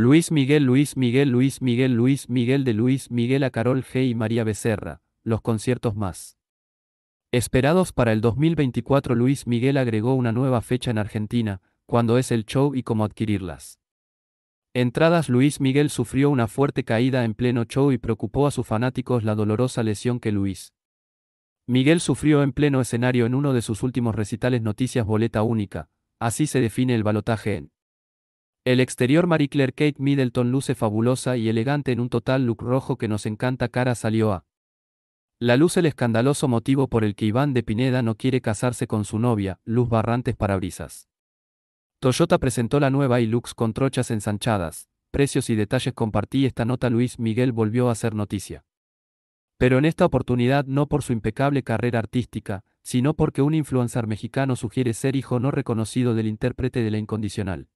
Luis Miguel, Luis Miguel, Luis Miguel, Luis Miguel de Luis Miguel a Carol G y María Becerra, los conciertos más. Esperados para el 2024, Luis Miguel agregó una nueva fecha en Argentina, cuando es el show y cómo adquirirlas. Entradas Luis Miguel sufrió una fuerte caída en pleno show y preocupó a sus fanáticos la dolorosa lesión que Luis Miguel sufrió en pleno escenario en uno de sus últimos recitales Noticias Boleta Única, así se define el balotaje en el exterior Marie Claire Kate Middleton luce fabulosa y elegante en un total look rojo que nos encanta cara salió a. La luz el escandaloso motivo por el que Iván de Pineda no quiere casarse con su novia, Luz Barrantes Parabrisas. Toyota presentó la nueva iLux con trochas ensanchadas, precios y detalles compartí esta nota Luis Miguel volvió a hacer noticia. Pero en esta oportunidad no por su impecable carrera artística, sino porque un influencer mexicano sugiere ser hijo no reconocido del intérprete de la incondicional.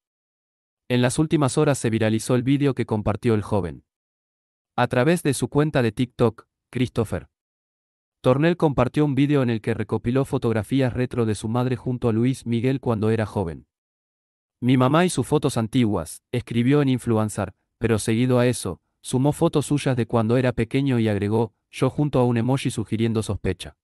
En las últimas horas se viralizó el vídeo que compartió el joven. A través de su cuenta de TikTok, Christopher Tornel compartió un vídeo en el que recopiló fotografías retro de su madre junto a Luis Miguel cuando era joven. Mi mamá y sus fotos antiguas, escribió en Influencer, pero seguido a eso, sumó fotos suyas de cuando era pequeño y agregó, yo junto a un emoji sugiriendo sospecha.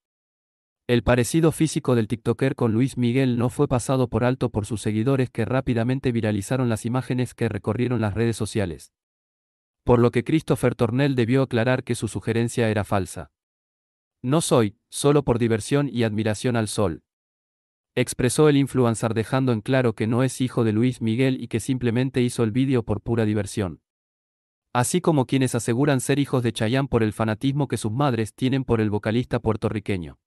El parecido físico del TikToker con Luis Miguel no fue pasado por alto por sus seguidores que rápidamente viralizaron las imágenes que recorrieron las redes sociales. Por lo que Christopher Tornell debió aclarar que su sugerencia era falsa. No soy, solo por diversión y admiración al sol. Expresó el influencer dejando en claro que no es hijo de Luis Miguel y que simplemente hizo el vídeo por pura diversión. Así como quienes aseguran ser hijos de Chayanne por el fanatismo que sus madres tienen por el vocalista puertorriqueño.